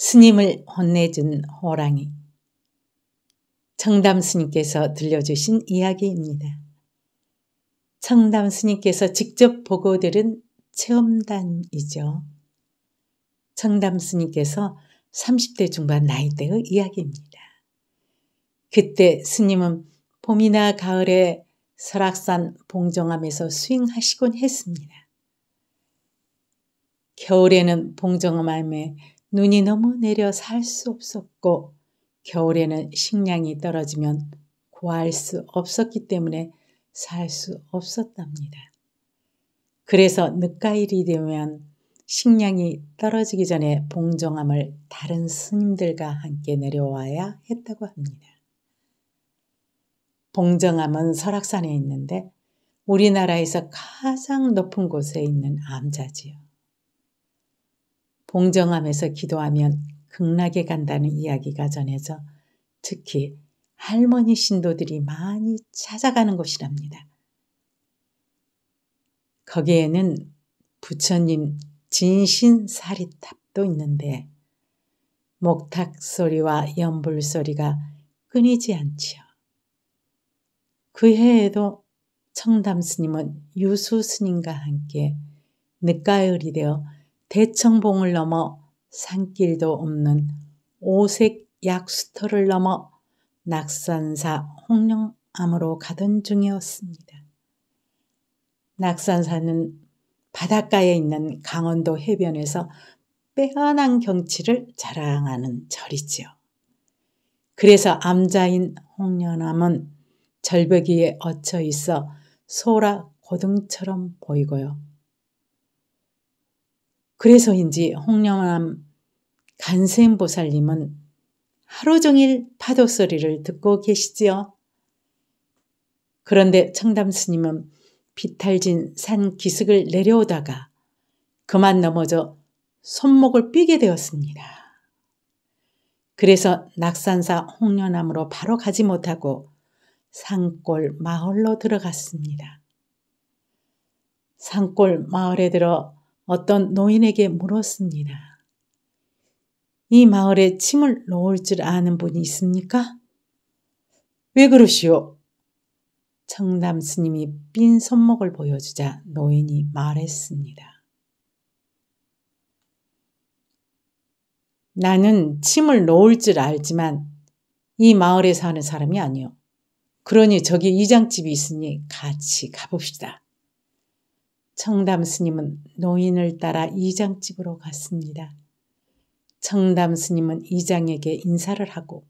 스님을 혼내준 호랑이 청담 스님께서 들려주신 이야기입니다. 청담 스님께서 직접 보고 들은 체험단이죠. 청담 스님께서 30대 중반 나이대의 이야기입니다. 그때 스님은 봄이나 가을에 설악산 봉정암에서 수행하시곤 했습니다. 겨울에는 봉정암에 눈이 너무 내려 살 수 없었고 겨울에는 식량이 떨어지면 구할 수 없었기 때문에 살 수 없었답니다. 그래서 늦가일이 되면 식량이 떨어지기 전에 봉정함을 다른 스님들과 함께 내려와야 했다고 합니다. 봉정함은 설악산에 있는데 우리나라에서 가장 높은 곳에 있는 암자지요. 봉정함에서 기도하면 극락에 간다는 이야기가 전해져 특히 할머니 신도들이 많이 찾아가는 곳이랍니다. 거기에는 부처님 진신사리탑도 있는데 목탁 소리와 연불 소리가 끊이지 않지요. 그 해에도 청담 스님은 유수 스님과 함께 늦가을이 되어 대청봉을 넘어 산길도 없는 오색 약수터를 넘어 낙산사 홍령암으로 가던 중이었습니다. 낙산사는 바닷가에 있는 강원도 해변에서 빼어난 경치를 자랑하는 절이지요. 그래서 암자인 홍련암은 절벽 위에 얹혀 있어 소라 고등처럼 보이고요. 그래서인지 홍령암 간세음보살님은 하루 종일 파도 소리를 듣고 계시지요. 그런데 청담스님은 비탈진 산 기슭을 내려오다가 그만 넘어져 손목을 삐게 되었습니다. 그래서 낙산사 홍련암으로 바로 가지 못하고 산골 마을로 들어갔습니다. 산골 마을에 들어 어떤 노인에게 물었습니다. 이 마을에 침을 놓을 줄 아는 분이 있습니까? 왜 그러시오? 청담 스님이 빈 손목을 보여주자 노인이 말했습니다. 나는 침을 놓을 줄 알지만 이 마을에 사는 사람이 아니오. 그러니 저기 이장집이 있으니 같이 가봅시다. 청담 스님은 노인을 따라 이장집으로 갔습니다. 청담 스님은 이장에게 인사를 하고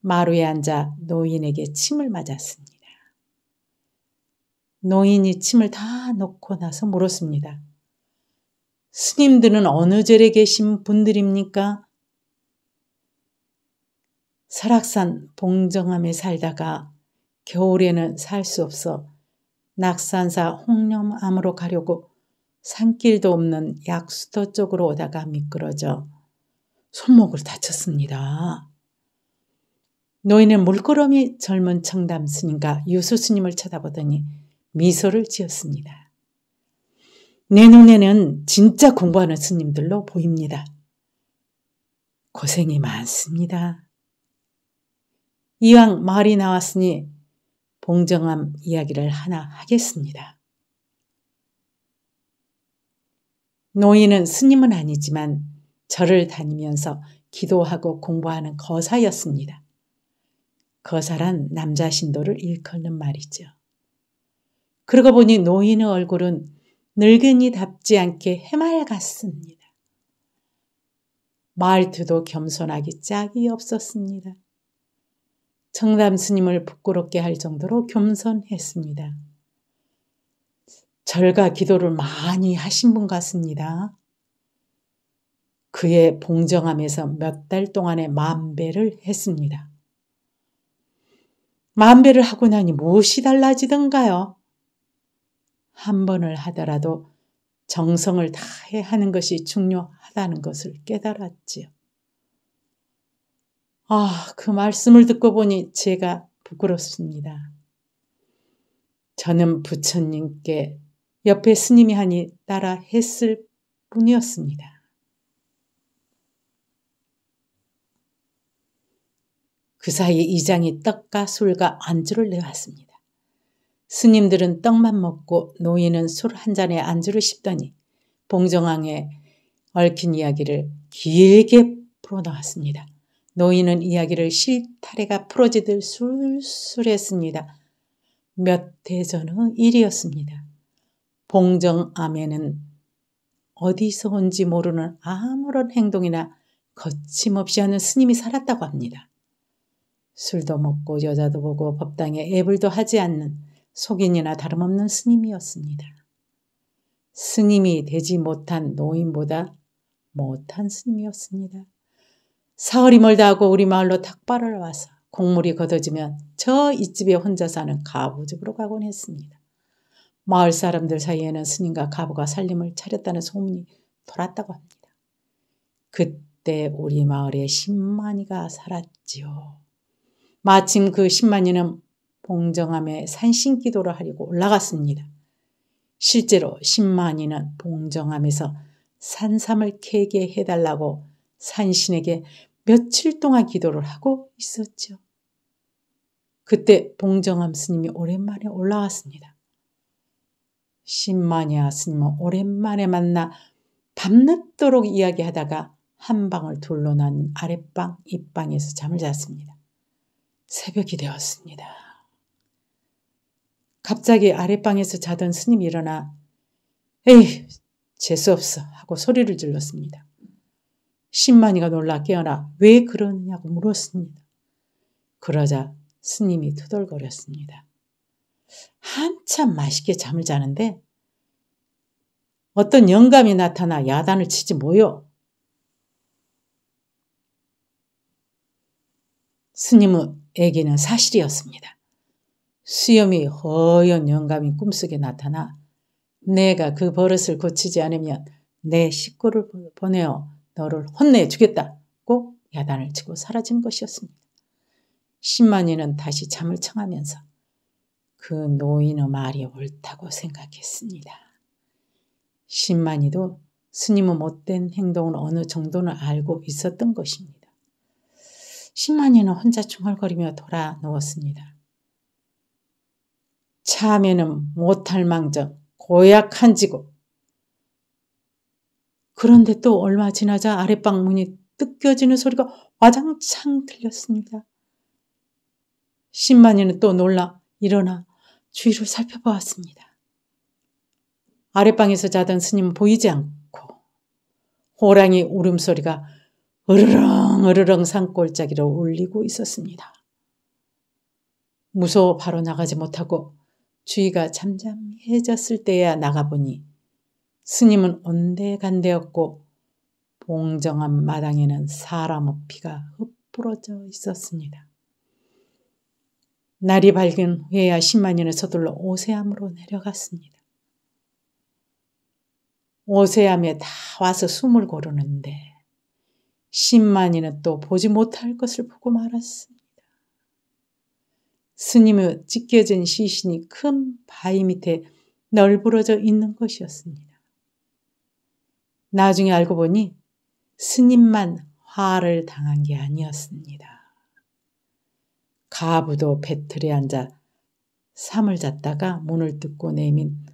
마루에 앉아 노인에게 침을 맞았습니다. 노인이 침을 다 놓고 나서 물었습니다. 스님들은 어느 절에 계신 분들입니까? 설악산 봉정함에 살다가 겨울에는 살 수 없어 낙산사 홍념암으로 가려고 산길도 없는 약수터 쪽으로 오다가 미끄러져 손목을 다쳤습니다. 노인은 물끄러미 젊은 청담 스님과 유수 스님을 쳐다보더니 미소를 지었습니다. 내 눈에는 진짜 공부하는 스님들로 보입니다. 고생이 많습니다. 이왕 말이 나왔으니 봉정함 이야기를 하나 하겠습니다. 노인은 스님은 아니지만 절을 다니면서 기도하고 공부하는 거사였습니다. 거사란 남자 신도를 일컫는 말이죠. 그러고 보니 노인의 얼굴은 늙은이답지 않게 해맑았습니다. 말투도 겸손하기 짝이 없었습니다. 청담 스님을 부끄럽게 할 정도로 겸손했습니다. 절과 기도를 많이 하신 분 같습니다. 그의 봉정함에서 몇 달 동안의 만배를 했습니다. 만배를 하고 나니 무엇이 달라지던가요? 한 번을 하더라도 정성을 다해 하는 것이 중요하다는 것을 깨달았지요. 아, 그 말씀을 듣고 보니 제가 부끄럽습니다. 저는 부처님께 옆에 스님이 하니 따라 했을 뿐이었습니다. 그 사이 이장이 떡과 술과 안주를 내왔습니다. 스님들은 떡만 먹고 노인은 술 한 잔에 안주를 씹더니 봉정왕의 얽힌 이야기를 길게 풀어나왔습니다. 노인은 이야기를 실타래가 풀어지듯 술술했습니다. 몇해전후 일이었습니다. 봉정암에는 어디서 온지 모르는 아무런 행동이나 거침없이 하는 스님이 살았다고 합니다. 술도 먹고 여자도 보고 법당에 애불도 하지 않는 속인이나 다름없는 스님이었습니다. 스님이 되지 못한 노인보다 못한 스님이었습니다. 사흘이 멀다 하고 우리 마을로 탁발을 와서 곡물이 걷어지면 저 이집에 혼자 사는 가부 집으로 가곤 했습니다. 마을 사람들 사이에는 스님과 가부가 살림을 차렸다는 소문이 돌았다고 합니다. 그때 우리 마을에 1만이가 살았지요. 마침 그1만이는봉정함에 산신기도를 하려고 올라갔습니다. 실제로 1만이는봉정함에서 산삼을 캐게 해달라고 산신에게 며칠 동안 기도를 하고 있었죠. 그때 봉정암 스님이 오랜만에 올라왔습니다. 신마니아 스님은 오랜만에 만나 밤늦도록 이야기하다가 한 방을 둘러난 아랫방, 입방에서 잠을 잤습니다. 새벽이 되었습니다. 갑자기 아랫방에서 자던 스님이 일어나 에휴 재수없어 하고 소리를 질렀습니다. 신만이가 놀라 깨어나 왜 그러느냐고 물었습니다. 그러자 스님이 투덜거렸습니다. 한참 맛있게 잠을 자는데 어떤 영감이 나타나 야단을 치지 뭐요? 스님은애기는 사실이었습니다. 수염이 허연 영감이 꿈속에 나타나 내가 그 버릇을 고치지 않으면 내 식구를 보내어 너를 혼내주겠다고 야단을 치고 사라진 것이었습니다. 신만이는 다시 잠을 청하면서 그 노인의 말이 옳다고 생각했습니다. 신만이도 스님의 못된 행동을 어느 정도는 알고 있었던 것입니다. 신만이는 혼자 중얼거리며 돌아 누웠습니다. 참에는 못할 망정 고약한 지고 그런데 또 얼마 지나자 아랫방 문이 뜯겨지는 소리가 와장창 들렸습니다. 신만이는 또 놀라 일어나 주위를 살펴보았습니다. 아랫방에서 자던 스님은 보이지 않고 호랑이 울음소리가 으르렁 으르렁 산골짜기로 울리고 있었습니다. 무서워 바로 나가지 못하고 주위가 잠잠해졌을 때야 나가보니 스님은 온데간데였고 봉정한 마당에는 사람의 피가 흩뿌러져 있었습니다. 날이 밝은 후에야 10만년을 서둘러 오세암으로 내려갔습니다. 오세암에 다 와서 숨을 고르는데 10만인은 또 보지 못할 것을 보고 말았습니다. 스님의 찢겨진 시신이 큰 바위 밑에 널브러져 있는 것이었습니다. 나중에 알고 보니 스님만 화를 당한 게 아니었습니다. 가부도 배틀에 앉아 삼을 잤다가 문을 뜯고 내민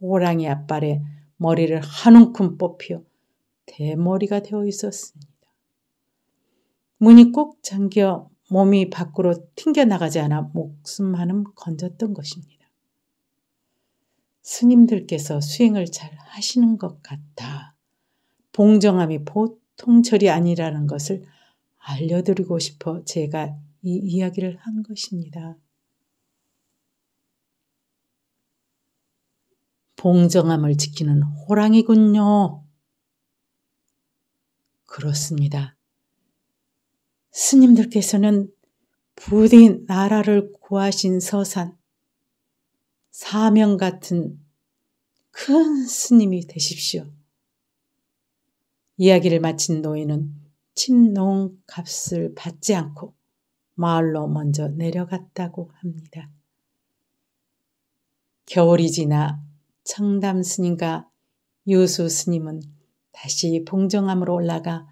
호랑이 앞발에 머리를 한 움큼 뽑혀 대머리가 되어 있었습니다. 문이 꼭 잠겨 몸이 밖으로 튕겨나가지 않아 목숨만은 건졌던 것입니다. 스님들께서 수행을 잘 하시는 것 같아 봉정함이 보통철이 아니라는 것을 알려드리고 싶어 제가 이 이야기를 한 것입니다. 봉정함을 지키는 호랑이군요. 그렇습니다. 스님들께서는 부디 나라를 구하신 서산, 사명 같은 큰 스님이 되십시오. 이야기를 마친 노인은 침농 값을 받지 않고 마을로 먼저 내려갔다고 합니다. 겨울이 지나 청담 스님과 유수 스님은 다시 봉정함으로 올라가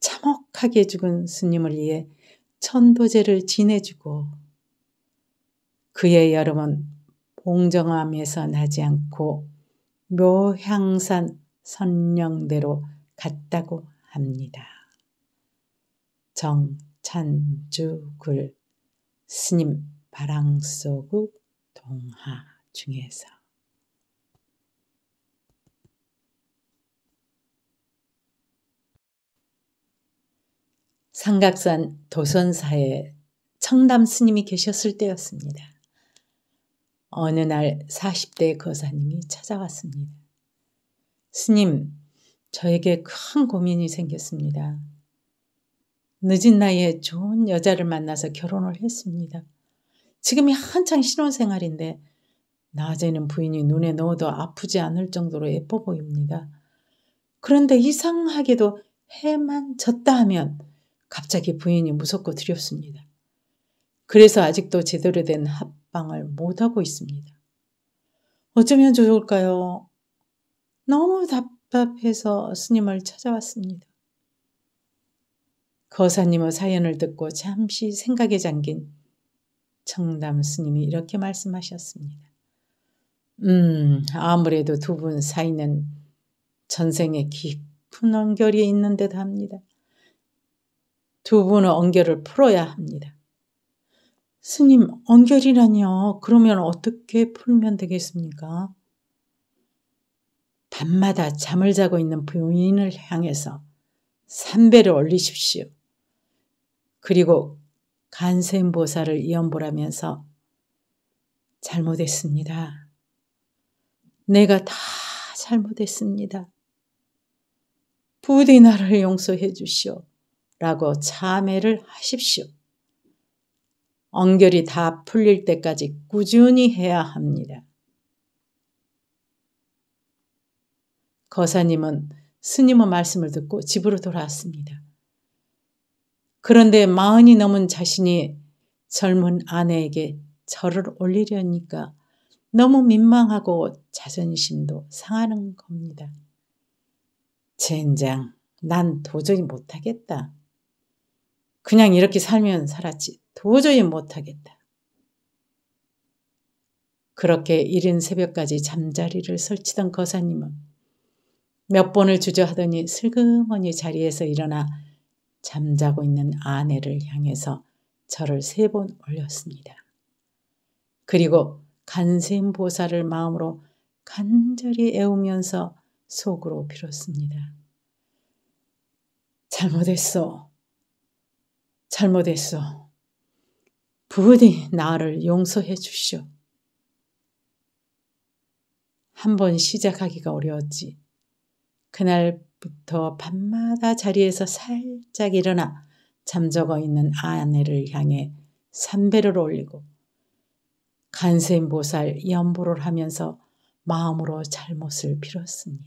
참혹하게 죽은 스님을 위해 천도제를 지내주고 그의 여름은 봉정함에서 나지 않고 묘향산 선령대로 같다고 합니다. 정찬주굴 스님 바랑소국 동하 중에서 삼각산 도선사에 청담 스님이 계셨을 때였습니다. 어느 날 40대 거사님이 찾아왔습니다. 스님, 저에게 큰 고민이 생겼습니다. 늦은 나이에 좋은 여자를 만나서 결혼을 했습니다. 지금이 한창 신혼생활인데 낮에는 부인이 눈에 넣어도 아프지 않을 정도로 예뻐 보입니다. 그런데 이상하게도 해만 졌다 하면 갑자기 부인이 무섭고 두렵습니다. 그래서 아직도 제대로 된 합방을 못하고 있습니다. 어쩌면 좋을까요? 너무 답 답답해서 스님을 찾아왔습니다. 거사님의 사연을 듣고 잠시 생각에 잠긴 청담 스님이 이렇게 말씀하셨습니다. 음, 아무래도 두 분 사이는 전생에 깊은 언결이 있는 듯 합니다. 두 분의 언결을 풀어야 합니다. 스님, 언결이라니요? 그러면 어떻게 풀면 되겠습니까? 밤마다 잠을 자고 있는 부인을 향해서 삼배를 올리십시오. 그리고 간센보살을 세 이연보라면서 잘못했습니다. 내가 다 잘못했습니다. 부디 나를 용서해 주시오. 라고 참회를 하십시오. 엉결이 다 풀릴 때까지 꾸준히 해야 합니다. 거사님은 스님의 말씀을 듣고 집으로 돌아왔습니다. 그런데 마흔이 넘은 자신이 젊은 아내에게 절을 올리려니까 너무 민망하고 자존심도 상하는 겁니다. 젠장, 난 도저히 못하겠다. 그냥 이렇게 살면 살았지. 도저히 못하겠다. 그렇게 이른 새벽까지 잠자리를 설치던 거사님은 몇 번을 주저하더니 슬그머니 자리에서 일어나 잠자고 있는 아내를 향해서 저를 세 번 올렸습니다. 그리고 간센보살을 마음으로 간절히 애우면서 속으로 빌었습니다. 잘못했어. 잘못했어. 부디 나를 용서해 주시오. 한번 시작하기가 어려웠지. 그날부터 밤마다 자리에서 살짝 일어나 잠적어 있는 아내를 향해 삼배를 올리고 간세인보살 연보를 하면서 마음으로 잘못을 빌었습니다.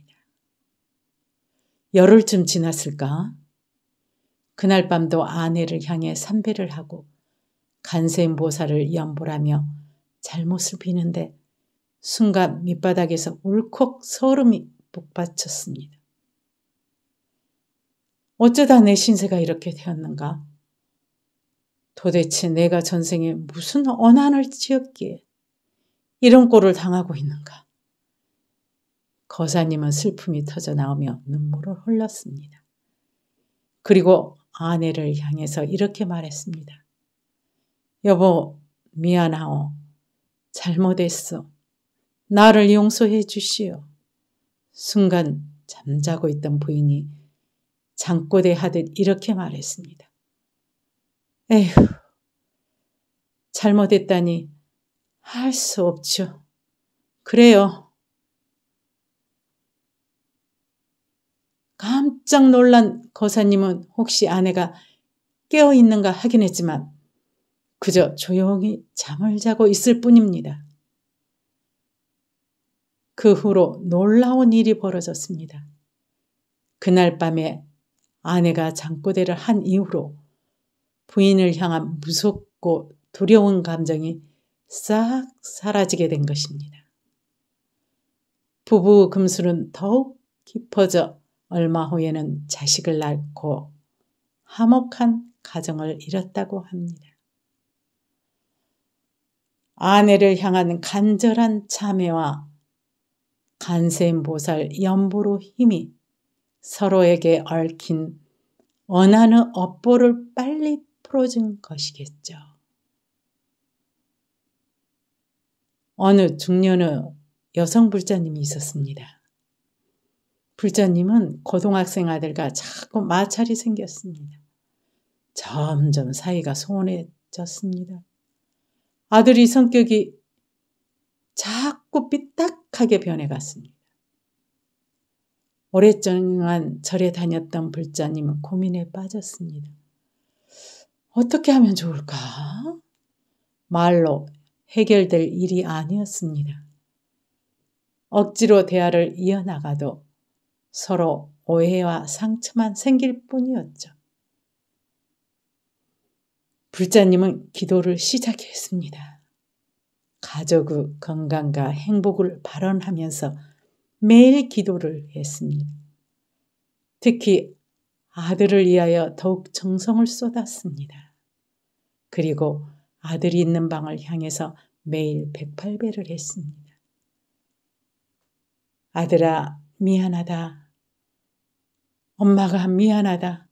열흘쯤 지났을까? 그날 밤도 아내를 향해 삼배를 하고 간세인보살을 연보라며 잘못을 비는데 순간 밑바닥에서 울컥 소름이 복받쳤습니다. 어쩌다 내 신세가 이렇게 되었는가? 도대체 내가 전생에 무슨 언한을 지었기에 이런 꼴을 당하고 있는가? 거사님은 슬픔이 터져 나오며 눈물을 흘렀습니다. 그리고 아내를 향해서 이렇게 말했습니다. 여보, 미안하오. 잘못했어. 나를 용서해 주시오. 순간 잠자고 있던 부인이 장꼬대 하듯 이렇게 말했습니다. 에휴, 잘못했다니 할 수 없죠. 그래요. 깜짝 놀란 거사님은 혹시 아내가 깨어 있는가 하긴 했지만 그저 조용히 잠을 자고 있을 뿐입니다. 그 후로 놀라운 일이 벌어졌습니다. 그날 밤에 아내가 장꼬대를 한 이후로 부인을 향한 무섭고 두려운 감정이 싹 사라지게 된 것입니다. 부부 금술은 더욱 깊어져 얼마 후에는 자식을 낳고 화목한 가정을 잃었다고 합니다. 아내를 향한 간절한 참회와 간세음보살 연보로 힘이 서로에게 얽힌 원하는 업보를 빨리 풀어준 것이겠죠. 어느 중년의 여성 불자님이 있었습니다. 불자님은 고등학생 아들과 자꾸 마찰이 생겼습니다. 점점 사이가 소원해졌습니다. 아들이 성격이 자꾸 삐딱 악하게 변해갔습니다. 오랫동안 절에 다녔던 불자님은 고민에 빠졌습니다. 어떻게 하면 좋을까? 말로 해결될 일이 아니었습니다. 억지로 대화를 이어나가도 서로 오해와 상처만 생길 뿐이었죠. 불자님은 기도를 시작했습니다. 가족의 건강과 행복을 발언하면서 매일 기도를 했습니다. 특히 아들을 위하여 더욱 정성을 쏟았습니다. 그리고 아들이 있는 방을 향해서 매일 108배를 했습니다. 아들아, 미안하다. 엄마가 미안하다.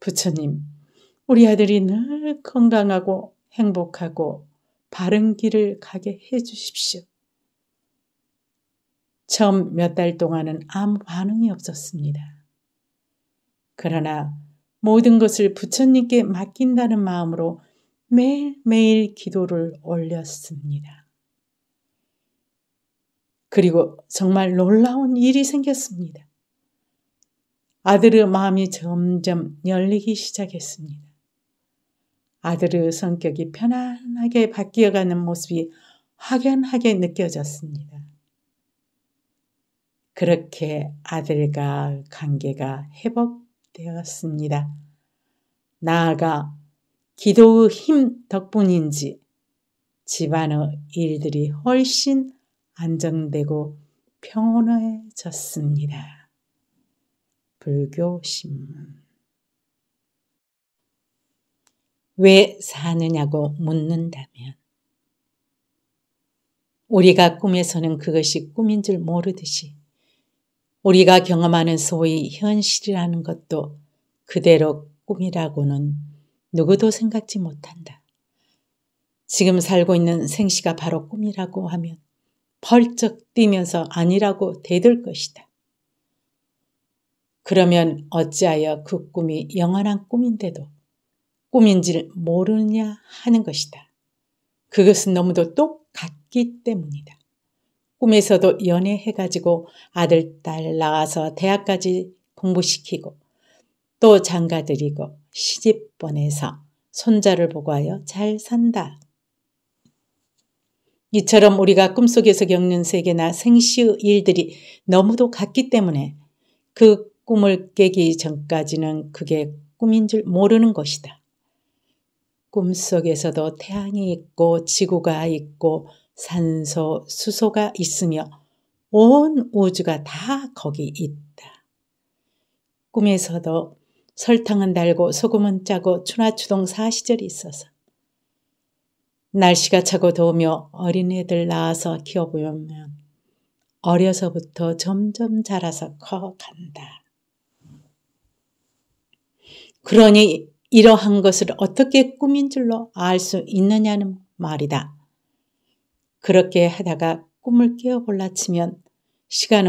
부처님, 우리 아들이 늘 건강하고 행복하고 바른 길을 가게 해 주십시오. 처음 몇 달 동안은 아무 반응이 없었습니다. 그러나 모든 것을 부처님께 맡긴다는 마음으로 매일매일 기도를 올렸습니다. 그리고 정말 놀라운 일이 생겼습니다. 아들의 마음이 점점 열리기 시작했습니다. 아들의 성격이 편안하게 바뀌어가는 모습이 확연하게 느껴졌습니다. 그렇게 아들과 관계가 회복되었습니다. 나아가 기도의 힘 덕분인지 집안의 일들이 훨씬 안정되고 평온해졌습니다. 불교신문 왜 사느냐고 묻는다면 우리가 꿈에서는 그것이 꿈인 줄 모르듯이 우리가 경험하는 소위 현실이라는 것도 그대로 꿈이라고는 누구도 생각지 못한다. 지금 살고 있는 생시가 바로 꿈이라고 하면 펄쩍 뛰면서 아니라고 대들 것이다. 그러면 어찌하여 그 꿈이 영원한 꿈인데도 꿈인지를 모르냐 하는 것이다. 그것은 너무도 똑같기 때문이다. 꿈에서도 연애해가지고 아들, 딸 낳아서 대학까지 공부시키고 또 장가들이고 시집 보내서 손자를 보고하여 잘 산다. 이처럼 우리가 꿈속에서 겪는 세계나 생시의 일들이 너무도 같기 때문에 그 꿈을 깨기 전까지는 그게 꿈인 줄 모르는 것이다. 꿈속에서도 태양이 있고 지구가 있고 산소, 수소가 있으며 온 우주가 다 거기 있다. 꿈에서도 설탕은 달고 소금은 짜고 추나추동 사시절이 있어서 날씨가 차고 더우며 어린애들 낳아서 키워보면 어려서부터 점점 자라서 커간다. 그러니 이러한 것을 어떻게 꿈인 줄로 알 수 있느냐는 말이다. 그렇게 하다가 꿈을 깨어 골라치면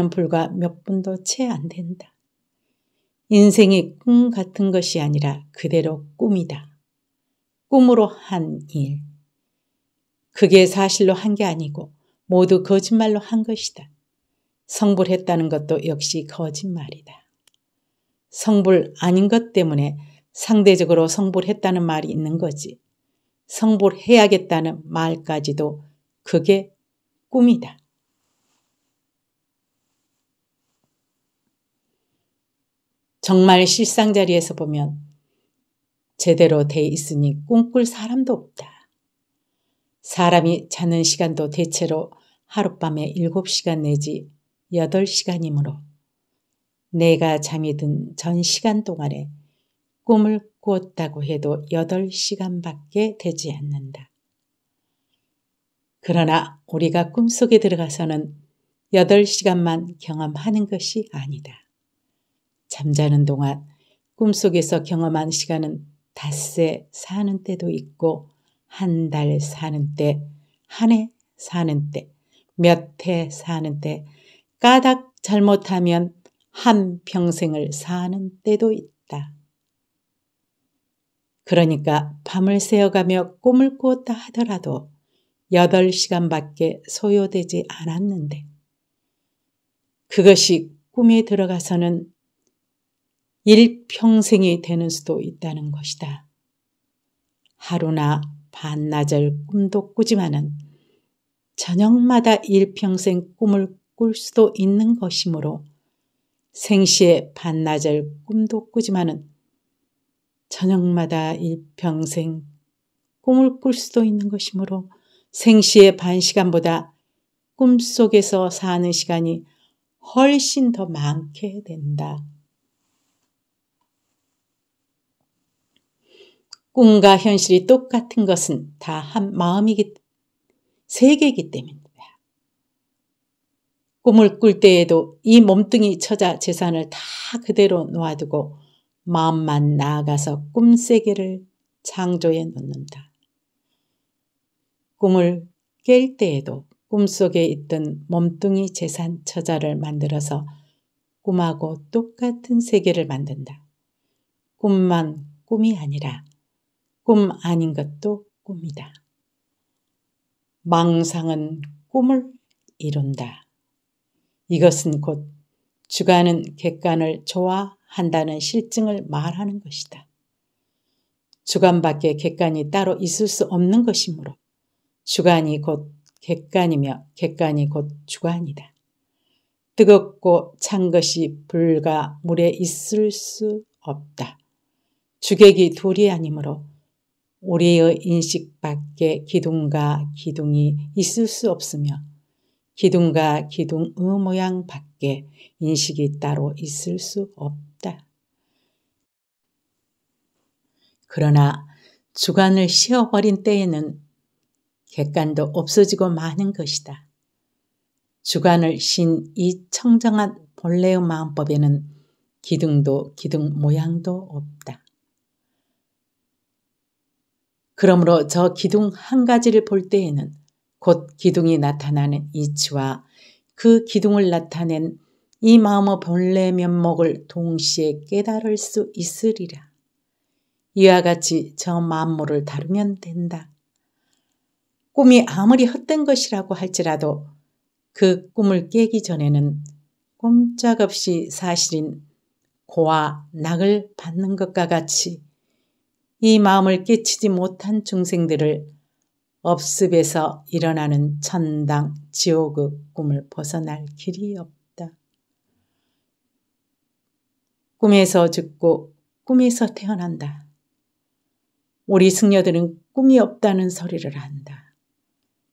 시간은 불과 몇 분도 채 안 된다. 인생이 꿈 같은 것이 아니라 그대로 꿈이다. 꿈으로 한 일. 그게 사실로 한 게 아니고 모두 거짓말로 한 것이다. 성불했다는 것도 역시 거짓말이다. 성불 아닌 것 때문에 상대적으로 성불했다는 말이 있는 거지. 성불해야겠다는 말까지도 그게 꿈이다. 정말 실상 자리에서 보면 제대로 돼 있으니 꿈꿀 사람도 없다. 사람이 자는 시간도 대체로 하룻밤에 7시간 내지 8시간이므로 내가 잠이 든 전 시간 동안에 꿈을 꾸었다고 해도 8시간밖에 되지 않는다. 그러나 우리가 꿈속에 들어가서는 8시간만 경험하는 것이 아니다. 잠자는 동안 꿈속에서 경험한 시간은 닷새 사는 때도 있고 한 달 사는 때, 한 해 사는 때, 몇 해 사는 때, 까닥 잘못하면 한 평생을 사는 때도 있다. 그러니까 밤을 새어가며 꿈을 꾸었다 하더라도 8시간밖에 소요되지 않았는데 그것이 꿈에 들어가서는 일평생이 되는 수도 있다는 것이다. 하루나 반나절 꿈도 꾸지만은 저녁마다 일평생 꿈을 꿀 수도 있는 것이므로 생시에 반나절 꿈도 꾸지만은 저녁마다 일평생 꿈을 꿀 수도 있는 것이므로 생시의 반 시간보다 꿈속에서 사는 시간이 훨씬 더 많게 된다. 꿈과 현실이 똑같은 것은 다 한 마음이기, 세계이기 때문입니다. 꿈을 꿀 때에도 이 몸뚱이 처자 재산을 다 그대로 놓아두고 마음만 나아가서 꿈세계를 창조해 놓는다. 꿈을 깰 때에도 꿈속에 있던 몸뚱이 재산 처자를 만들어서 꿈하고 똑같은 세계를 만든다. 꿈만 꿈이 아니라 꿈 아닌 것도 꿈이다. 망상은 꿈을 이룬다. 이것은 곧주관은 객관을 좋아 한다는 실증을 말하는 것이다. 주관밖에 객관이 따로 있을 수 없는 것이므로 주관이 곧 객관이며 객관이 곧 주관이다. 뜨겁고 찬 것이 불과 물에 있을 수 없다. 주객이 둘이 아니므로 우리의 인식 밖에 기둥과 기둥이 있을 수 없으며 기둥과 기둥의 모양 밖에 인식이 따로 있을 수 없다. 그러나 주관을 쉬어버린 때에는 객관도 없어지고 마는 것이다. 주관을 신 이 청정한 본래의 마음법에는 기둥도 기둥 모양도 없다. 그러므로 저 기둥 한 가지를 볼 때에는 곧 기둥이 나타나는 이치와 그 기둥을 나타낸 이 마음의 본래 면목을 동시에 깨달을 수 있으리라. 이와 같이 저 만물을 다루면 된다. 꿈이 아무리 헛된 것이라고 할지라도 그 꿈을 깨기 전에는 꼼짝없이 사실인 고와 낙을 받는 것과 같이 이 마음을 깨치지 못한 중생들을 업습에서 일어나는 천당 지옥의 꿈을 벗어날 길이 없다. 꿈에서 죽고 꿈에서 태어난다. 우리 승려들은 꿈이 없다는 소리를 한다.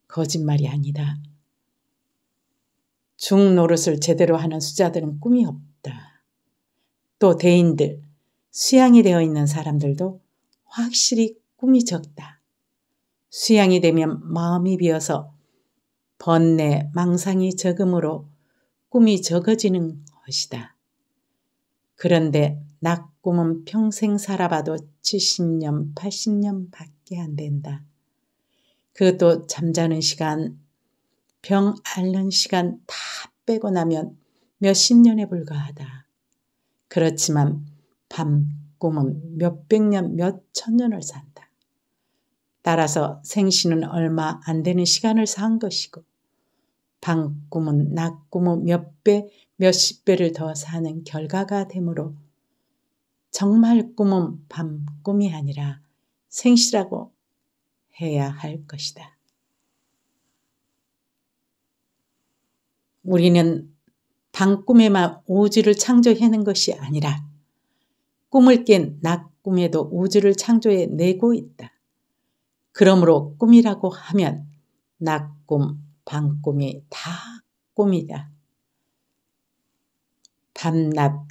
거짓말이 아니다. 중 노릇을 제대로 하는 수자들은 꿈이 없다. 또 대인들, 수양이 되어 있는 사람들도 확실히 꿈이 적다. 수양이 되면 마음이 비어서 번뇌, 망상이 적음으로 꿈이 적어지는 것이다. 그런데 낙꿈은 평생 살아봐도 70년, 80년밖에 안 된다. 그것도 잠자는 시간, 병 앓는 시간 다 빼고 나면 몇 십 년에 불과하다. 그렇지만 밤 꿈은 몇백 년, 몇 천 년을 산다. 따라서 생신은 얼마 안 되는 시간을 산 것이고, 밤 꿈은 낮 꿈은 몇 배, 몇십 배를 더 사는 결과가 되므로 정말 꿈은 밤 꿈이 아니라 생시라고 해야 할 것이다. 우리는 밤꿈에만우주를 창조해낸 것이 아니라 꿈을 깬 낮꿈에도우주를 창조해 내고 있다. 그러므로 꿈이라고 하면 낮꿈밤꿈이다 꿈이다. 밤낮,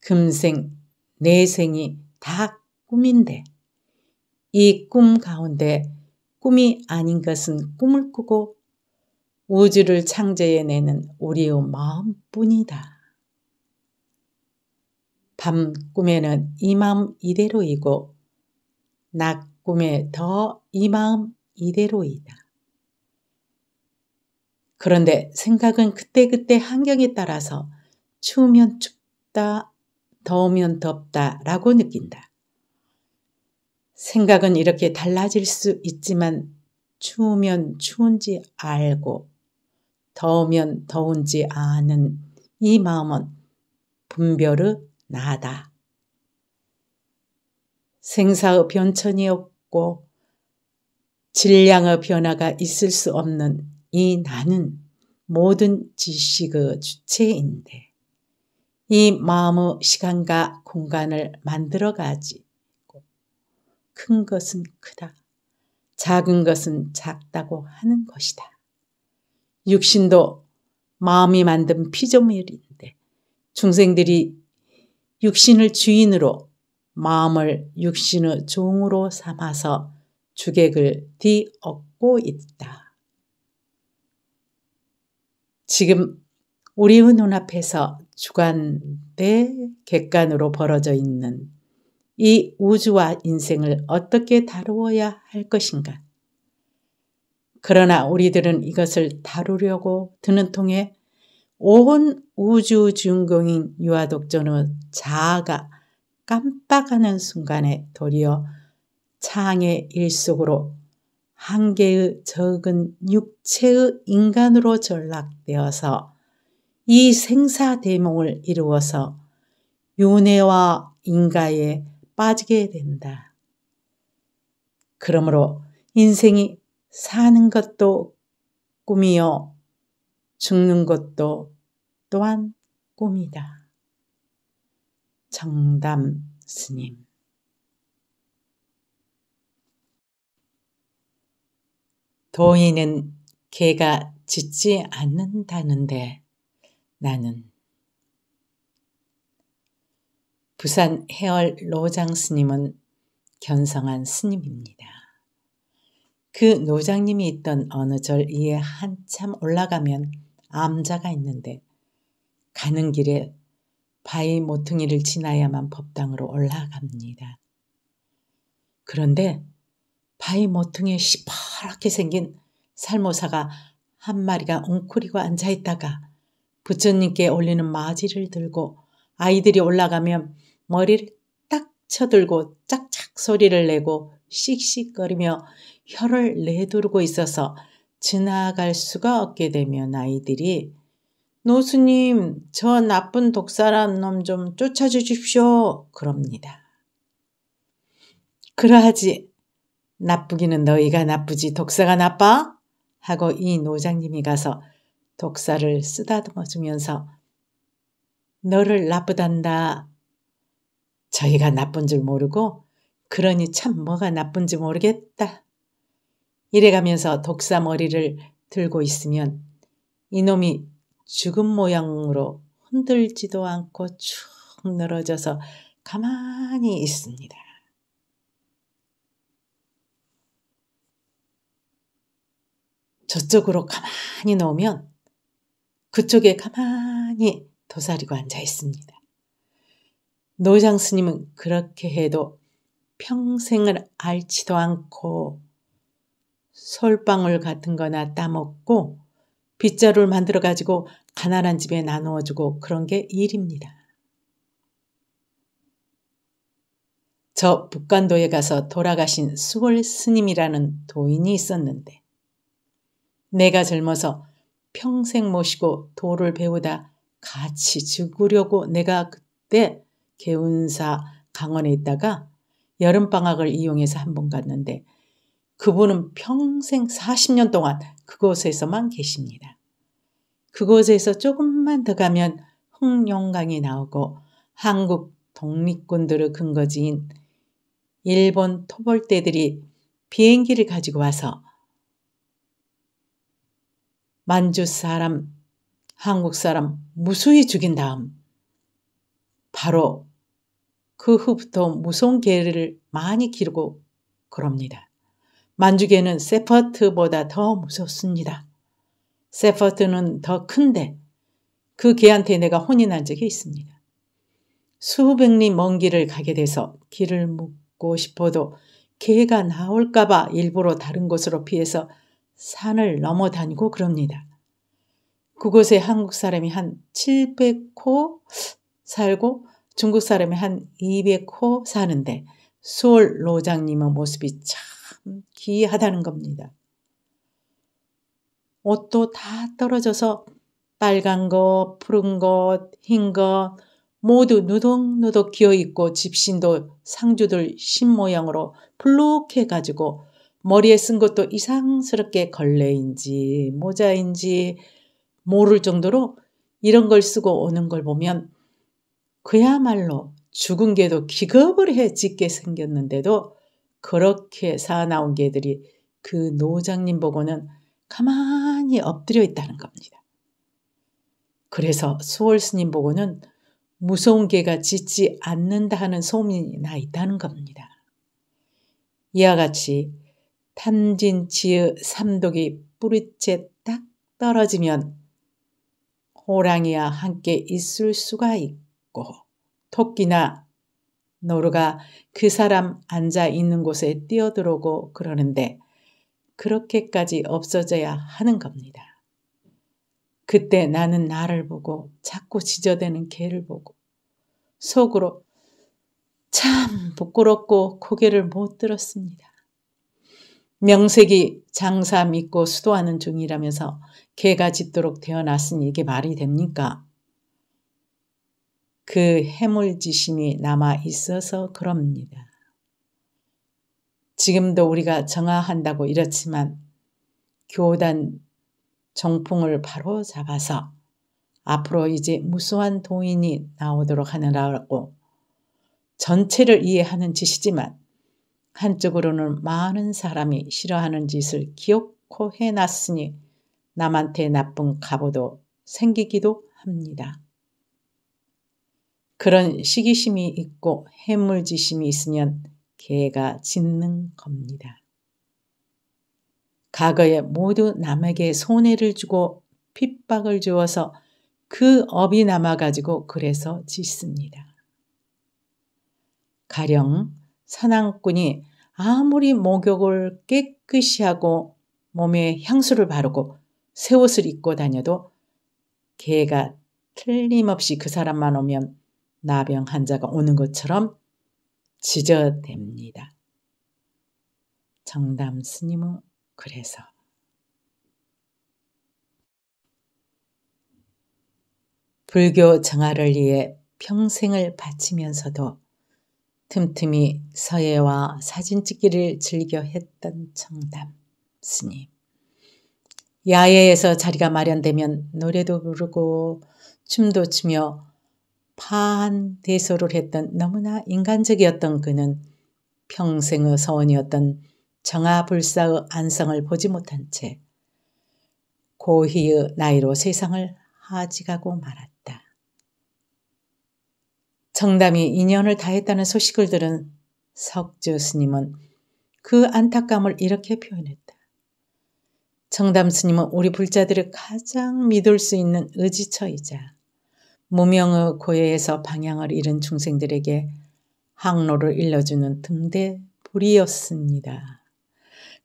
금생, 내생이 다 꿈인데 이 꿈 가운데 꿈이 아닌 것은 꿈을 꾸고 우주를 창조해내는 우리의 마음뿐이다. 밤 꿈에는 이 마음 이대로이고 낮 꿈에 더 이 마음 이대로이다. 그런데 생각은 그때그때 환경에 따라서 추우면 춥다, 더우면 덥다 라고 느낀다. 생각은 이렇게 달라질 수 있지만 추우면 추운지 알고 더우면 더운지 아는 이 마음은 분별의 나다. 생사의 변천이 없고 질량의 변화가 있을 수 없는 이 나는 모든 지식의 주체인데 이 마음의 시간과 공간을 만들어가지. 큰 것은 크다. 작은 것은 작다고 하는 것이다. 육신도 마음이 만든 피조물인데 중생들이 육신을 주인으로 마음을 육신의 종으로 삼아서 주객을 뒤엎고 있다. 지금 우리의 눈앞에서 주관 대 객관으로 벌어져 있는 이 우주와 인생을 어떻게 다루어야 할 것인가? 그러나 우리들은 이것을 다루려고 드는 통에 온 우주 주인공인 유아독존의 자아가 깜빡하는 순간에 도리어 창의 일속으로 한계의 적은 육체의 인간으로 전락되어서 이 생사 대몽을 이루어서 윤회와 인가에 빠지게 된다. 그러므로 인생이 사는 것도 꿈이요, 죽는 것도 또한 꿈이다. 정담 스님 도인은 개가 짖지 않는다는데 나는 부산 해월 노장 스님은 견성한 스님입니다. 그 노장님이 있던 어느 절 이에 한참 올라가면 암자가 있는데 가는 길에 바위 모퉁이를 지나야만 법당으로 올라갑니다. 그런데 바위 모퉁이에 시퍼렇게 생긴 살모사가 한 마리가 웅크리고 앉아있다가 부처님께 올리는 마지를 들고 아이들이 올라가면 머리를 딱 쳐들고 짝짝 소리를 내고 씩씩거리며 혀를 내두르고 있어서 지나갈 수가 없게 되면 아이들이 노수님, 저 나쁜 독사람 놈 좀 쫓아주십시오. 그럽니다. 그러하지. 나쁘기는 너희가 나쁘지 독사가 나빠? 하고 이 노장님이 가서 독사를 쓰다듬어 주면서 너를 나쁘단다. 저희가 나쁜 줄 모르고 그러니 참 뭐가 나쁜지 모르겠다. 이래가면서 독사 머리를 들고 있으면 이놈이 죽은 모양으로 흔들지도 않고 축 늘어져서 가만히 있습니다. 저쪽으로 가만히 놓으면 그쪽에 가만히 도사리고 앉아 있습니다. 노장 스님은 그렇게 해도 평생을 알지도 않고 솔방울 같은 거나 따먹고 빗자루를 만들어 가지고 가난한 집에 나누어 주고 그런 게 일입니다. 저 북간도에 가서 돌아가신 수월 스님이라는 도인이 있었는데 내가 젊어서 평생 모시고 도를 배우다 같이 죽으려고 내가 그때 개운사 강원에 있다가 여름방학을 이용해서 한 번 갔는데 그분은 평생 40년 동안 그곳에서만 계십니다. 그곳에서 조금만 더 가면 흥룡강이 나오고 한국 독립군들의 근거지인 일본 토벌대들이 비행기를 가지고 와서 만주 사람, 한국 사람 무수히 죽인 다음 바로 그 후부터 무서운 개를 많이 기르고 그럽니다. 만주개는 세퍼트보다 더 무섭습니다. 세퍼트는 더 큰데 그 개한테 내가 혼이 난 적이 있습니다. 수백 리먼 길을 가게 돼서 길을 묻고 싶어도 개가 나올까봐 일부러 다른 곳으로 피해서 산을 넘어 다니고 그럽니다. 그곳에 한국 사람이 한 700호 살고 중국 사람이 한 200호 사는데 수월 로장님의 모습이 참 기이하다는 겁니다. 옷도 다 떨어져서 빨간 것, 푸른 것, 흰 것, 모두 누덕누독 기어 있고 집신도 상주들 신 모양으로 블록해 가지고 머리에 쓴 것도 이상스럽게 걸레인지 모자인지 모를 정도로 이런 걸 쓰고 오는 걸 보면 그야말로 죽은 개도 기겁을 해 짓게 생겼는데도 그렇게 사나운 개들이 그 노장님 보고는 가만히 엎드려 있다는 겁니다. 그래서 수월 스님 보고는 무서운 개가 짖지 않는다 하는 소문이 나 있다는 겁니다. 이와 같이 탐진치의 삼독이 뿌리째 딱 떨어지면 호랑이와 함께 있을 수가 있고 토끼나 노루가 그 사람 앉아 있는 곳에 뛰어들어오고 그러는데 그렇게까지 없어져야 하는 겁니다. 그때 나는 나를 보고 자꾸 지저대는 개를 보고 속으로 참 부끄럽고 고개를 못 들었습니다. 명색이 장사 믿고 수도하는 중이라면서 개가 짖도록 태어났으니 이게 말이 됩니까? 그 해물지심이 남아 있어서 그럽니다. 지금도 우리가 정화한다고 이렇지만 교단 정풍을 바로 잡아서 앞으로 이제 무수한 동인이 나오도록 하느라고 전체를 이해하는 짓이지만 한쪽으로는 많은 사람이 싫어하는 짓을 기어코 해놨으니 남한테 나쁜 가보도 생기기도 합니다. 그런 시기심이 있고 해물지심이 있으면 개가 짖는 겁니다. 과거에 모두 남에게 손해를 주고 핍박을 주어서 그 업이 남아가지고 그래서 짓습니다. 가령 사냥꾼이 아무리 목욕을 깨끗이 하고 몸에 향수를 바르고 새 옷을 입고 다녀도 개가 틀림없이 그 사람만 오면 나병 환자가 오는 것처럼 지저댑니다. 정담 스님은 그래서 불교 정화를 위해 평생을 바치면서도 틈틈이 서예와 사진 찍기를 즐겨 했던 청담 스님. 야외에서 자리가 마련되면 노래도 부르고 춤도 추며 파한 대소를 했던 너무나 인간적이었던 그는 평생의 서원이었던 정아불사의 안성을 보지 못한 채 고희의 나이로 세상을 하지가고 말았다. 청담이 인연을 다했다는 소식을 들은 석주 스님은 그 안타까움을 이렇게 표현했다. 청담 스님은 우리 불자들을 가장 믿을 수 있는 의지처이자 무명의 고해에서 방향을 잃은 중생들에게 항로를 일러주는 등대 불이었습니다.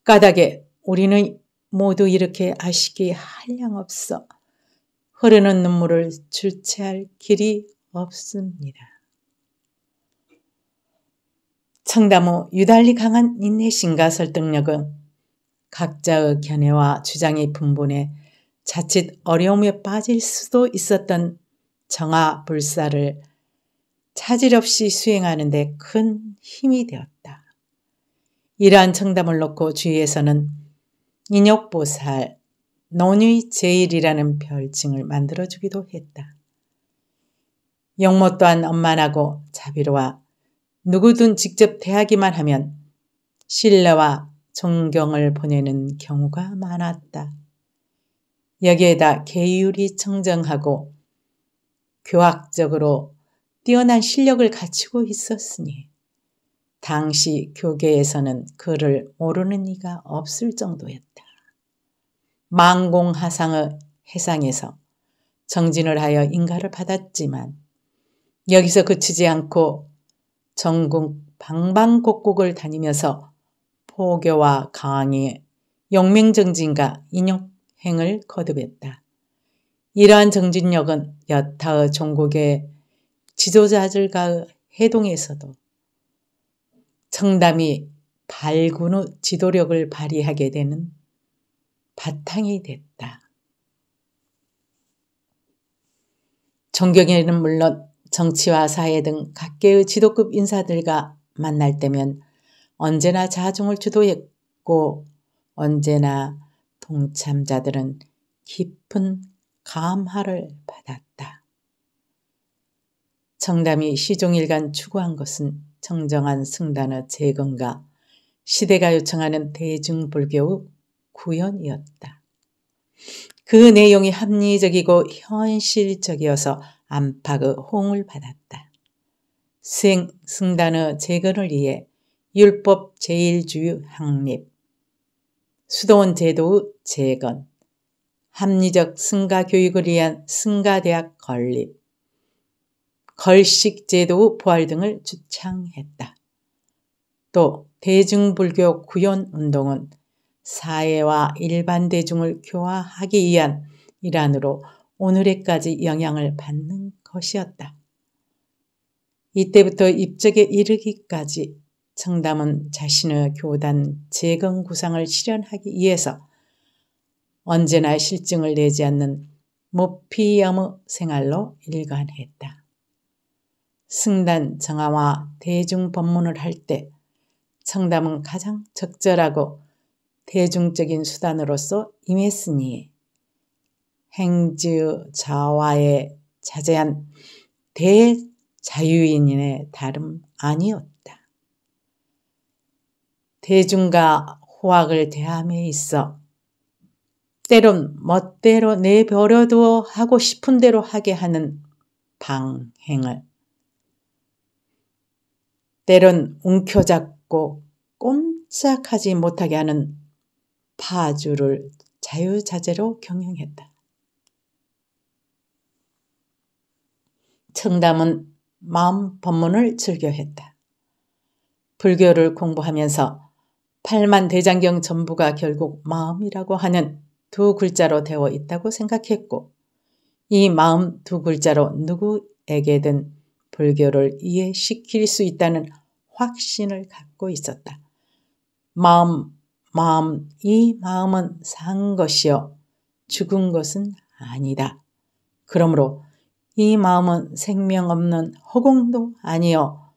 까닭에 우리는 모두 이렇게 아쉽게 한량없어 흐르는 눈물을 주체할 길이 없습니다. 청담후 유달리 강한 인내심과 설득력은 각자의 견해와 주장이 분분해 자칫 어려움에 빠질 수도 있었던 정화불사를 차질 없이 수행하는 데 큰 힘이 되었다. 이러한 청담을 놓고 주위에서는 인욕보살, 논의 제일이라는 별칭을 만들어주기도 했다. 영모 또한 엄만하고 자비로와 누구든 직접 대하기만 하면 신뢰와 존경을 보내는 경우가 많았다. 여기에다 계율이 청정하고 교학적으로 뛰어난 실력을 갖추고 있었으니 당시 교계에서는 그를 모르는 이가 없을 정도였다. 망공하상의 해상에서 정진을 하여 인가를 받았지만 여기서 그치지 않고 전국 방방곡곡을 다니면서 포교와 강의, 영맹정진과 인혁행을 거듭했다. 이러한 정진력은 여타의 종국의 지도자들과의 해동에서도 청담이 발군후 지도력을 발휘하게 되는 바탕이 됐다. 존경에는 물론 정치와 사회 등 각계의 지도급 인사들과 만날 때면 언제나 자중을 주도했고 언제나 동참자들은 깊은 감화를 받았다. 청담이 시종일관 추구한 것은 청정한 승단의 재건과 시대가 요청하는 대중불교의 구현이었다. 그 내용이 합리적이고 현실적이어서 안팎의 호응을 받았다. 수행 승단의 재건을 위해 율법 제일주의 확립, 수도원 제도의 재건, 합리적 승가 교육을 위한 승가대학 건립, 걸식 제도의 부활 등을 주창했다. 또 대중불교 구현 운동은 사회와 일반 대중을 교화하기 위한 일환으로 오늘에까지 영향을 받는 것이었다. 이때부터 입적에 이르기까지 청담은 자신의 교단 재건 구상을 실현하기 위해서 언제나 실증을 내지 않는 모피야무 생활로 일관했다. 승단 정화와 대중 법문을 할 때 청담은 가장 적절하고 대중적인 수단으로서 임했으니 행주자와의 자제한 대자유인의 다름 아니었다. 대중과 호학을 대함에 있어 때론 멋대로 내버려두어 하고 싶은 대로 하게 하는 방행을 때론 움켜잡고 꼼짝하지 못하게 하는 파주를 자유자재로 경영했다. 청담은 마음 법문을 즐겨했다. 불교를 공부하면서 팔만 대장경 전부가 결국 마음이라고 하는 두 글자로 되어 있다고 생각했고 이 마음 두 글자로 누구에게든 불교를 이해시킬 수 있다는 확신을 갖고 있었다. 마음, 마음, 이 마음은 산 것이요. 죽은 것은 아니다. 그러므로 이 마음은 생명 없는 허공도 아니요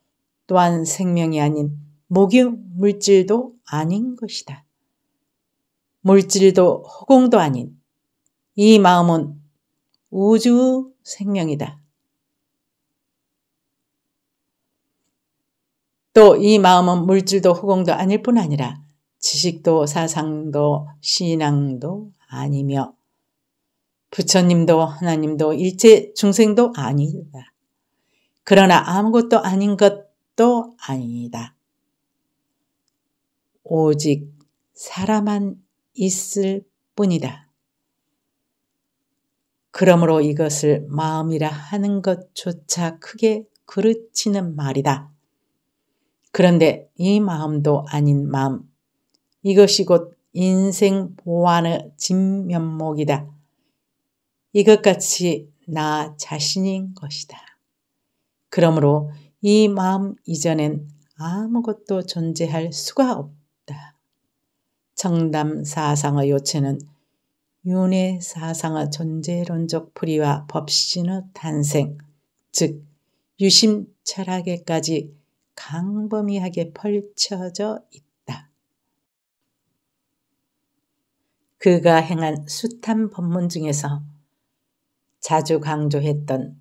또한 생명이 아닌 목유 물질도 아닌 것이다. 물질도 허공도 아닌 이 마음은 우주 생명이다. 또 이 마음은 물질도 허공도 아닐 뿐 아니라 지식도 사상도 신앙도 아니며 부처님도 하나님도 일체 중생도 아니다. 그러나 아무것도 아닌 것도 아니다. 오직 사람만 있을 뿐이다. 그러므로 이것을 마음이라 하는 것조차 크게 그르치는 말이다. 그런데 이 마음도 아닌 마음, 이것이 곧 인생 보완의 진면목이다. 이것 같이 나 자신인 것이다. 그러므로 이 마음 이전엔 아무것도 존재할 수가 없다. 청담 사상의 요체는 윤회 사상의 존재론적 풀이와 법신의 탄생, 즉 유심 철학에까지 강범위하게 펼쳐져 있다. 그가 행한 숱한 법문 중에서 자주 강조했던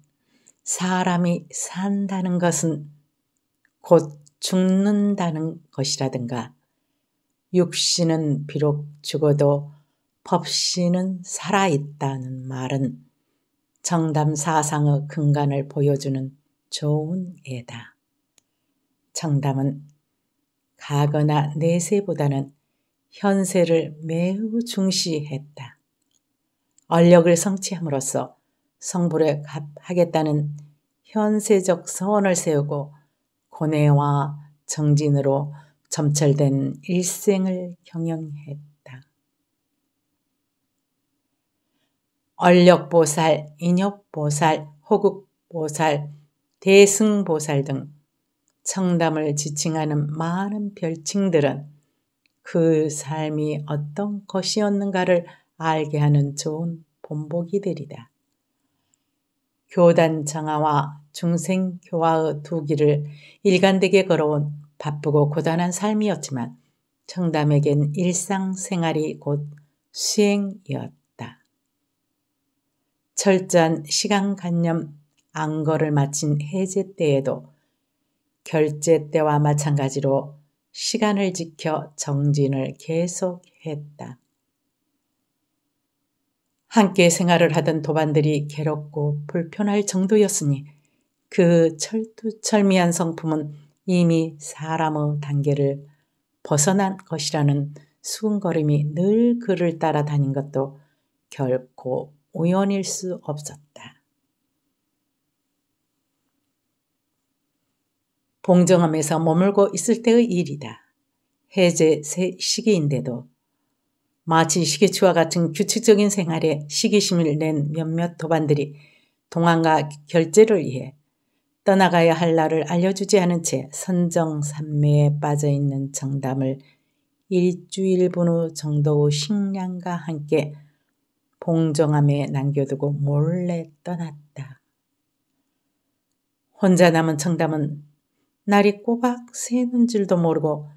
사람이 산다는 것은 곧 죽는다는 것이라든가 육신은 비록 죽어도 법신은 살아있다는 말은 정담 사상의 근간을 보여주는 좋은 예다. 정담은 가거나 내세보다는 현세를 매우 중시했다. 언력을 성취함으로써 성불하겠다는 현세적 서원을 세우고 고뇌와 정진으로 점철된 일생을 경영했다. 얼력보살, 인혁보살 호국보살, 대승보살 등 청담을 지칭하는 많은 별칭들은 그 삶이 어떤 것이었는가를 알게 하는 좋은 본보기들이다. 교단 장하와 중생 교화의 두 길을 일관되게 걸어온 바쁘고 고단한 삶이었지만 청담에겐 일상생활이 곧 수행이었다. 철저한 시간관념 안거를 마친 해제 때에도 결제 때와 마찬가지로 시간을 지켜 정진을 계속했다. 함께 생활을 하던 도반들이 괴롭고 불편할 정도였으니 그 철두철미한 성품은 이미 사람의 단계를 벗어난 것이라는 수근거림이 늘 그를 따라다닌 것도 결코 우연일 수 없었다. 봉정함에서 머물고 있을 때의 일이다. 해제 새 시기인데도 마치시계추와 같은 규칙적인 생활에 시기심을 낸 몇몇 도반들이 동안과 결제를 위해 떠나가야 할 날을 알려주지 않은 채 선정산매에 빠져있는 정담을 일주일 분 후 정도의 식량과 함께 봉정함에 남겨두고 몰래 떠났다. 혼자 남은 청담은 날이 꼬박 새는 줄도 모르고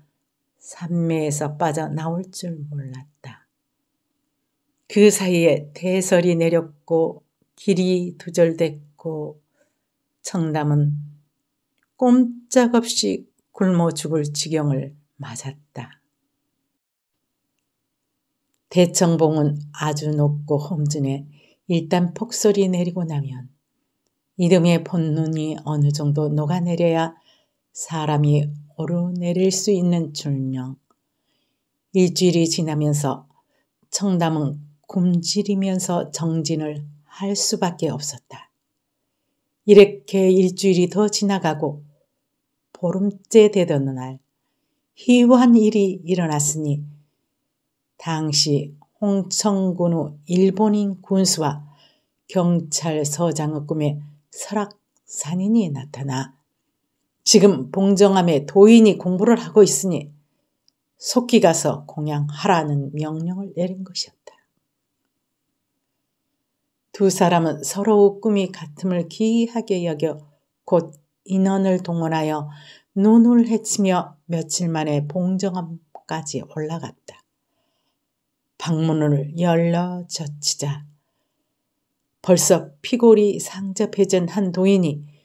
산매에서 빠져나올 줄 몰랐다. 그 사이에 대설이 내렸고 길이 두절됐고 청담은 꼼짝없이 굶어 죽을 지경을 맞았다. 대청봉은 아주 높고 험준해 일단 폭설이 내리고 나면 이듬해 본눈이 어느 정도 녹아내려야 사람이 오르내릴 수 있는 줄령. 일주일이 지나면서 청담은 굶지리면서 정진을 할 수밖에 없었다. 이렇게 일주일이 더 지나가고 보름째 되던 날 희한 일이 일어났으니 당시 홍천군의 일본인 군수와 경찰서장의 꿈에 설악산인이 나타나 지금 봉정함에 도인이 공부를 하고 있으니 속기 가서 공양하라는 명령을 내린 것이었다. 두 사람은 서로 꿈이 같음을 기이하게 여겨 곧 인원을 동원하여 눈을 헤치며 며칠 만에 봉정함까지 올라갔다. 방문을 열러 젖히자 벌써 피골이 상접해진 한 도인이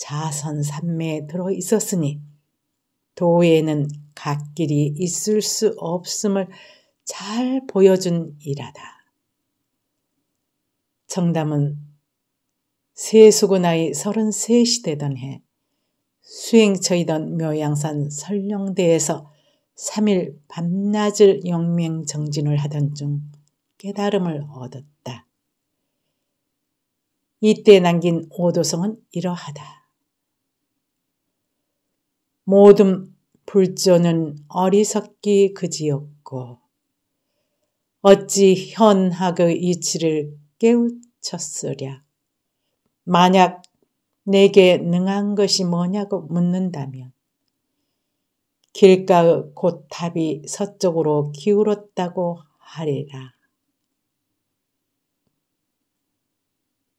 자선 산매에 들어 있었으니 도에는 갓길이 있을 수 없음을 잘 보여준 일하다. 정담은 세수고 나이 33시 되던 해 수행처이던 묘양산 설령대에서 3일 밤낮을 영맹정진을 하던 중 깨달음을 얻었다. 이때 남긴 오도성은 이러하다. 모든 불조는 어리석기 그지였고 어찌 현학의 이치를 깨우쳤으랴. 만약 내게 능한 것이 뭐냐고 묻는다면 길가의 곧탑이 서쪽으로 기울었다고 하리라.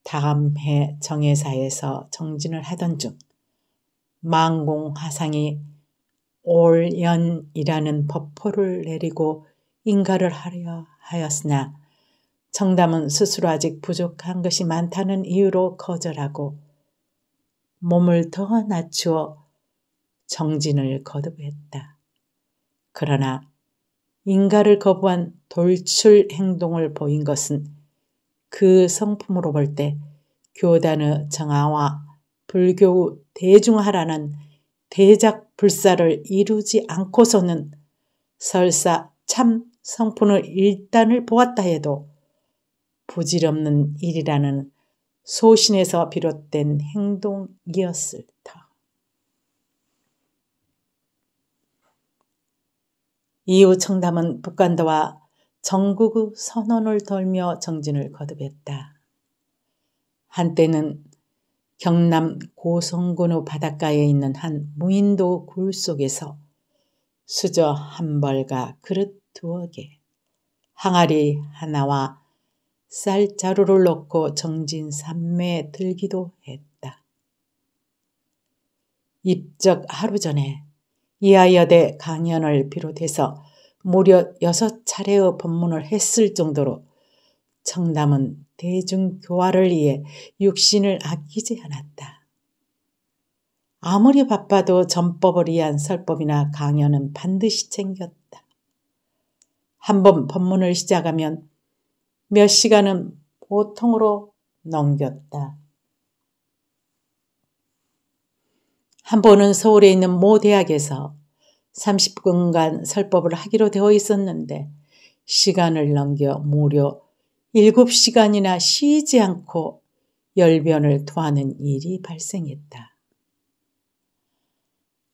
다음 해 정회사에서 정진을 하던 중 망공하상이 올연이라는 법포를 내리고 인가를 하려 하였으나 청담은 스스로 아직 부족한 것이 많다는 이유로 거절하고 몸을 더 낮추어 정진을 거듭했다. 그러나 인가를 거부한 돌출 행동을 보인 것은 그 성품으로 볼 때 교단의 정화와 불교 대중화라는 대작불사를 이루지 않고서는 설사 참 성품을 일단을 보았다 해도 부질없는 일이라는 소신에서 비롯된 행동이었을 터. 이후 청담은 북간도와 정국의 선언을 돌며 정진을 거듭했다. 한때는 경남 고성군의 바닷가에 있는 한 무인도 굴 속에서 수저 한 벌과 그릇 두어 개, 항아리 하나와 쌀 자루를 넣고 정진 삼매에 들기도 했다. 입적 하루 전에 이하여대 강연을 비롯해서 무려 여섯 차례의 법문을 했을 정도로 청담은 대중교화를 위해 육신을 아끼지 않았다. 아무리 바빠도 전법을 위한 설법이나 강연은 반드시 챙겼다. 한 번 법문을 시작하면 몇 시간은 보통으로 넘겼다. 한 번은 서울에 있는 모 대학에서 30분간 설법을 하기로 되어 있었는데 시간을 넘겨 무려 일곱 시간이나 쉬지 않고 열변을 토하는 일이 발생했다.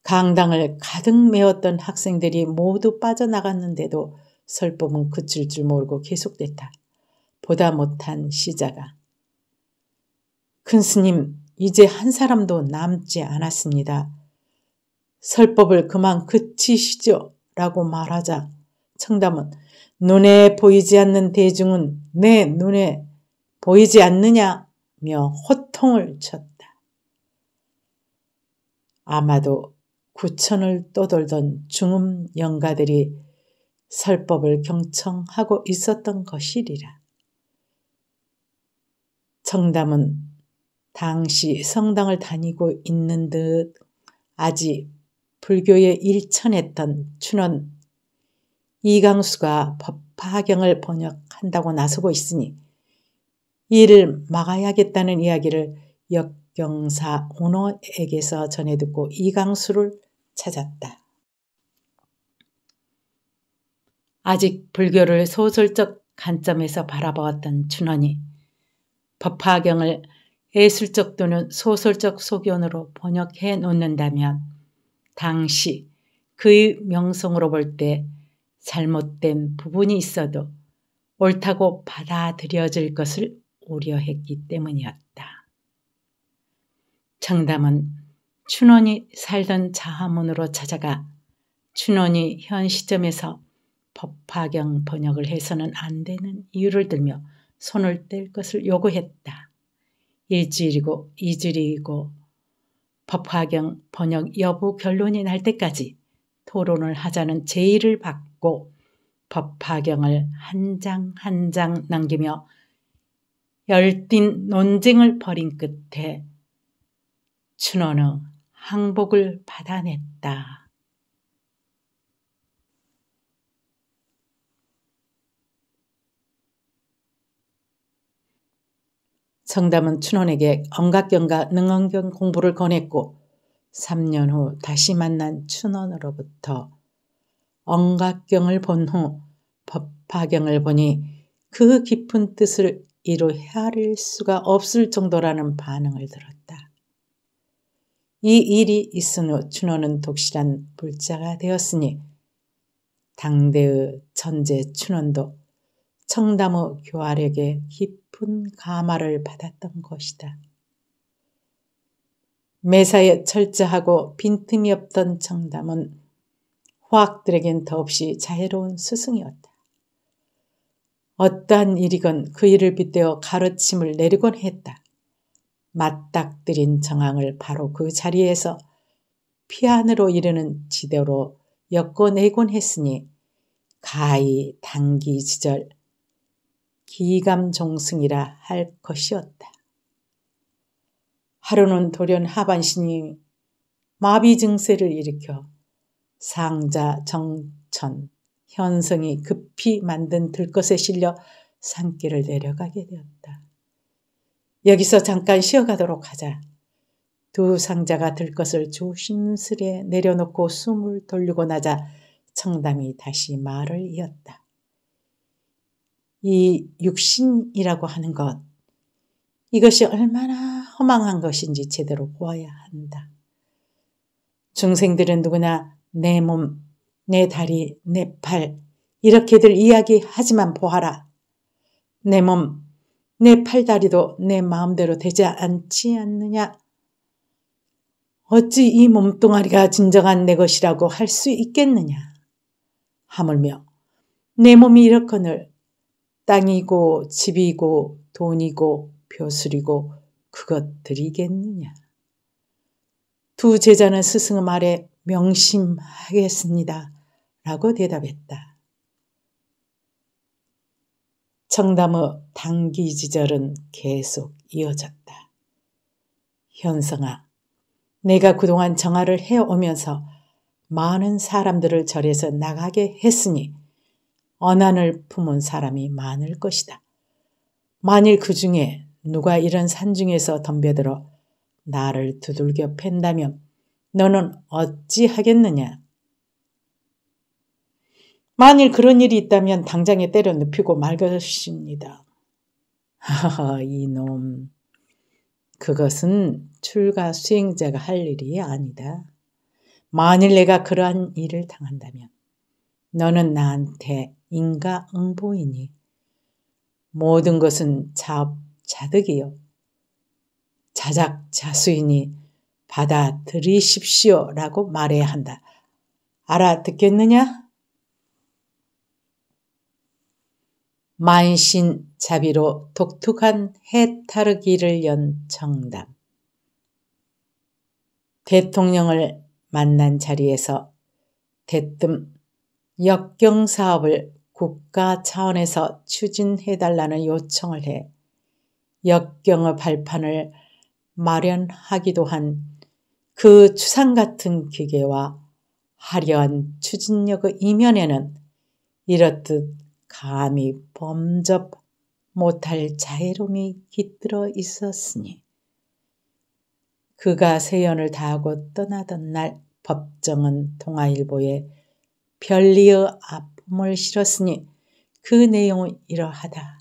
강당을 가득 메웠던 학생들이 모두 빠져나갔는데도 설법은 그칠 줄 모르고 계속됐다. 보다 못한 시자가 큰 스님 이제 한 사람도 남지 않았습니다. 설법을 그만 그치시죠 라고 말하자 청담은 눈에 보이지 않는 대중은 내 눈에 보이지 않느냐며 호통을 쳤다. 아마도 구천을 떠돌던 중음 영가들이 설법을 경청하고 있었던 것이리라. 청담은 당시 성당을 다니고 있는 듯 아직 불교에 일천했던 춘원 이강수가 법파경을 번역한다고 나서고 있으니 이를 막아야겠다는 이야기를 역경사 오너에게서 전해 듣고 이강수를 찾았다. 아직 불교를 소설적 관점에서 바라보았던 준원이 법화경을 예술적 또는 소설적 소견으로 번역해 놓는다면 당시 그의 명성으로 볼때 잘못된 부분이 있어도 옳다고 받아들여질 것을 우려했기 때문이었다. 정담은 춘원이 살던 자하문으로 찾아가 춘원이 현 시점에서 법화경 번역을 해서는 안 되는 이유를 들며 손을 뗄 것을 요구했다. 일주일이고 이주일이고 법화경 번역 여부 결론이 날 때까지 토론을 하자는 제의를 받고 받고 법 파경을 한 장 한 장 남기며 열띤 논쟁을 벌인 끝에 춘원의 항복을 받아냈다. 성담은 춘원에게 언각경과 능언경 공부를 권했고 3년 후 다시 만난 춘원으로부터 엉각경을 본 후 법화경을 보니 그 깊은 뜻을 이루 헤아릴 수가 없을 정도라는 반응을 들었다. 이 일이 있은 후 춘호는 독실한 불자가 되었으니 당대의 전제 춘원도 청담의 교활에게 깊은 감화를 받았던 것이다. 매사에 철저하고 빈틈이 없던 청담은 화학들에겐 더없이 자유로운 스승이었다. 어떠한 일이건 그 일을 빗대어 가르침을 내리곤 했다. 맞닥뜨린 정황을 바로 그 자리에서 피안으로 이르는 지대로 엮어내곤 했으니 가히 단기 지절 기감종승이라 할 것이었다. 하루는 돌연 하반신이 마비 증세를 일으켜 상자 정천 현성이 급히 만든 들것에 실려 산길을 내려가게 되었다. 여기서 잠깐 쉬어가도록 하자. 두 상자가 들것을 조심스레 내려놓고 숨을 돌리고 나자 청담이 다시 말을 이었다. 이 육신이라고 하는 것, 이것이 얼마나 허망한 것인지 제대로 보아야 한다. 중생들은 누구나 내 몸, 내 다리, 내 팔, 이렇게들 이야기하지만 보아라. 내 몸, 내 팔다리도 내 마음대로 되지 않지 않느냐? 어찌 이 몸뚱아리가 진정한 내 것이라고 할 수 있겠느냐? 하물며 내 몸이 이렇건을 땅이고 집이고 돈이고 벼슬이고 그것들이겠느냐? 두 제자는 스승의 말에 명심하겠습니다. 라고 대답했다. 청담의 단기지절은 계속 이어졌다. 현성아, 내가 그동안 정화를 해오면서 많은 사람들을 절에서 나가게 했으니 언안을 품은 사람이 많을 것이다. 만일 그 중에 누가 이런 산 중에서 덤벼들어 나를 두들겨 팬다면 너는 어찌 하겠느냐? 만일 그런 일이 있다면 당장에 때려 눕히고 말 것입니다. 하하, 이놈. 그것은 출가 수행자가 할 일이 아니다. 만일 내가 그러한 일을 당한다면 너는 나한테 인가응보이니 모든 것은 자업자득이요. 자작자수이니 받아들이십시오 라고 말해야 한다. 알아듣겠느냐? 만신 자비로 독특한 해타르기를 연청담 대통령을 만난 자리에서 대뜸 역경 사업을 국가 차원에서 추진해달라는 요청을 해 역경의 발판을 마련하기도 한그 추상 같은 기계와 화려한 추진력의 이면에는 이렇듯 감히 범접 못할 자애로움이 깃들어 있었으니 그가 세연을 다하고 떠나던 날 법정은 동아일보에 별리의 아픔을 실었으니 그 내용은 이러하다.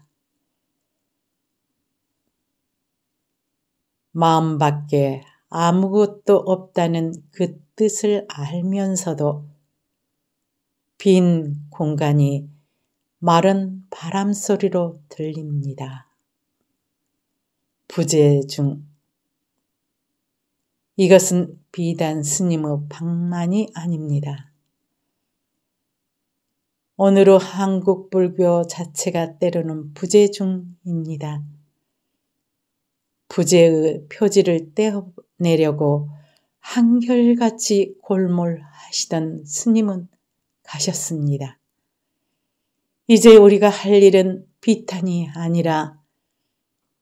마음 밖에 아무것도 없다는 그 뜻을 알면서도 빈 공간이 마른 바람 소리로 들립니다. 부재중 이것은 비단 스님의 방만이 아닙니다. 오늘의 한국 불교 자체가 때로는 부재중입니다. 부재의 표지를 떼어 내려고 한결같이 골몰하시던 스님은 가셨습니다. 이제 우리가 할 일은 비탄이 아니라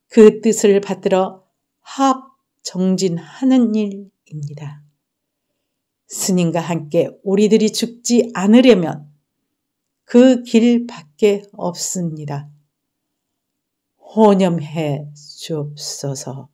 그 뜻을 받들어 합 정진하는 일입니다. 스님과 함께 우리들이 죽지 않으려면 그 길밖에 없습니다. 호념해 주옵소서.